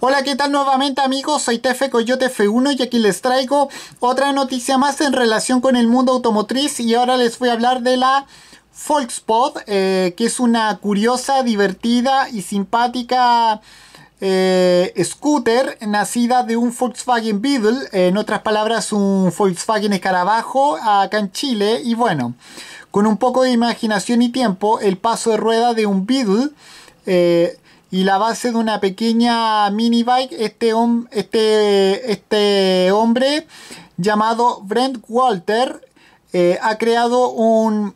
Hola, ¿qué tal nuevamente amigos? Soy Tefe Coyote F1 y aquí les traigo otra noticia más en relación con el mundo automotriz y ahora les voy a hablar de la Volkspod, eh, que es una curiosa, divertida y simpática... Eh, scooter nacida de un Volkswagen Beetle, en otras palabras un Volkswagen Escarabajo acá en Chile y bueno, con un poco de imaginación y tiempo el paso de rueda de un Beetle eh, y la base de una pequeña minibike, bike este, este, este, hombre llamado Brent Walter eh, ha creado un,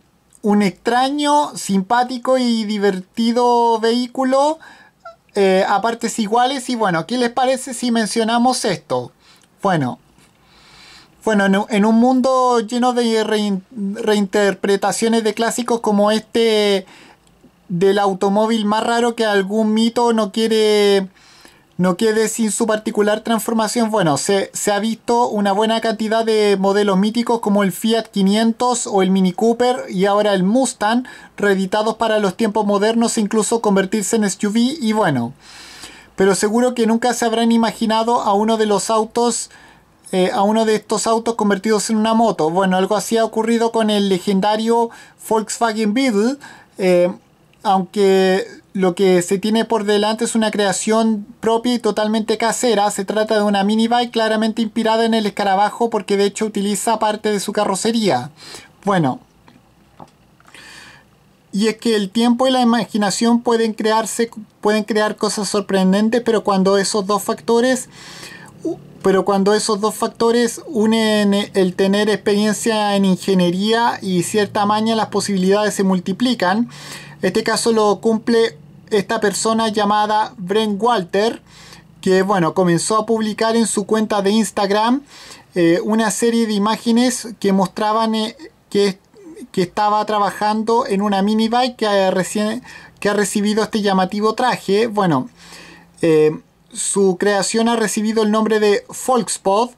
extraño, simpático y divertido vehículo eh, a partes iguales y bueno, ¿qué les parece si mencionamos esto? Bueno, bueno, en un mundo lleno de reinterpretaciones de clásicos como este del automóvil más raro que algún mito no quiere no quede sin su particular transformación. Bueno, se, ha visto una buena cantidad de modelos míticos como el Fiat 500 o el Mini Cooper y ahora el Mustang, reeditados para los tiempos modernos e incluso convertirse en SUV y bueno. Pero seguro que nunca se habrán imaginado a uno de los autos, eh, a uno de estos autos convertidos en una moto. Bueno, algo así ha ocurrido con el legendario Volkswagen Beetle. Eh, aunque lo que se tiene por delante es una creación propia y totalmente casera. Se trata de una minibike claramente inspirada en el escarabajo porque de hecho utiliza parte de su carrocería. Bueno. Y es que el tiempo y la imaginación pueden crearse, pueden crear cosas sorprendentes, pero cuando esos dos factores pero cuando esos dos factores unen el tener experiencia en ingeniería y cierta maña, las posibilidades se multiplican. Este caso lo cumple esta persona llamada Brent Walter, que bueno, comenzó a publicar en su cuenta de Instagram eh, una serie de imágenes que mostraban eh, que, que, estaba trabajando en una minibike que, ha recibido este llamativo traje. Bueno, eh, su creación ha recibido el nombre de Volkspod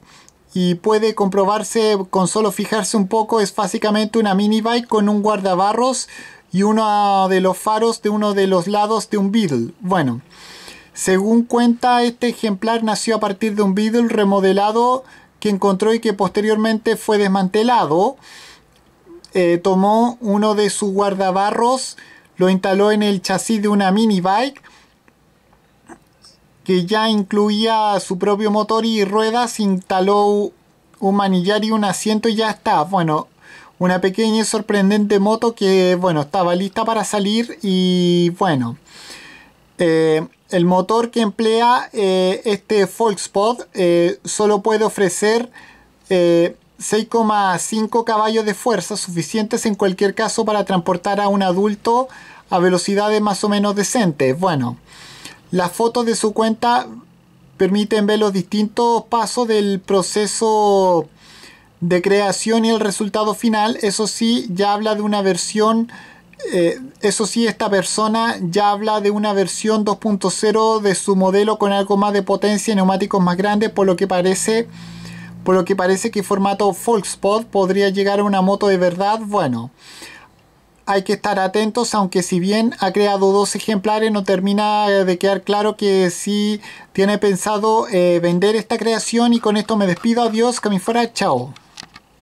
y puede comprobarse con solo fijarse un poco. Es básicamente una minibike con un guardabarros y uno de los faros de uno de los lados de un Beetle. Bueno, según cuenta, este ejemplar nació a partir de un Beetle remodelado que encontró y que posteriormente fue desmantelado. Eh, tomó uno de sus guardabarros, lo instaló en el chasis de una minibike que ya incluía su propio motor y ruedas, instaló un manillar y un asiento y ya está. Bueno, una pequeña y sorprendente moto que, bueno, estaba lista para salir y, bueno, eh, el motor que emplea eh, este Volkspod eh, solo puede ofrecer 6,5 caballos de fuerza, suficientes en cualquier caso para transportar a un adulto a velocidades más o menos decentes. Bueno. Las fotos de su cuenta permiten ver los distintos pasos del proceso de creación y el resultado final. Eso sí, ya habla de una versión, eh, eso sí, esta persona ya habla de una versión 2.0 de su modelo con algo más de potencia y neumáticos más grandes, por lo que parece... Por lo que parece que formato Folkspot podría llegar a una moto de verdad, bueno hay que estar atentos, aunque si bien ha creado dos ejemplares, no termina de quedar claro que sí tiene pensado eh, vender esta creación. Y con esto me despido, adiós, que me fuera, chao.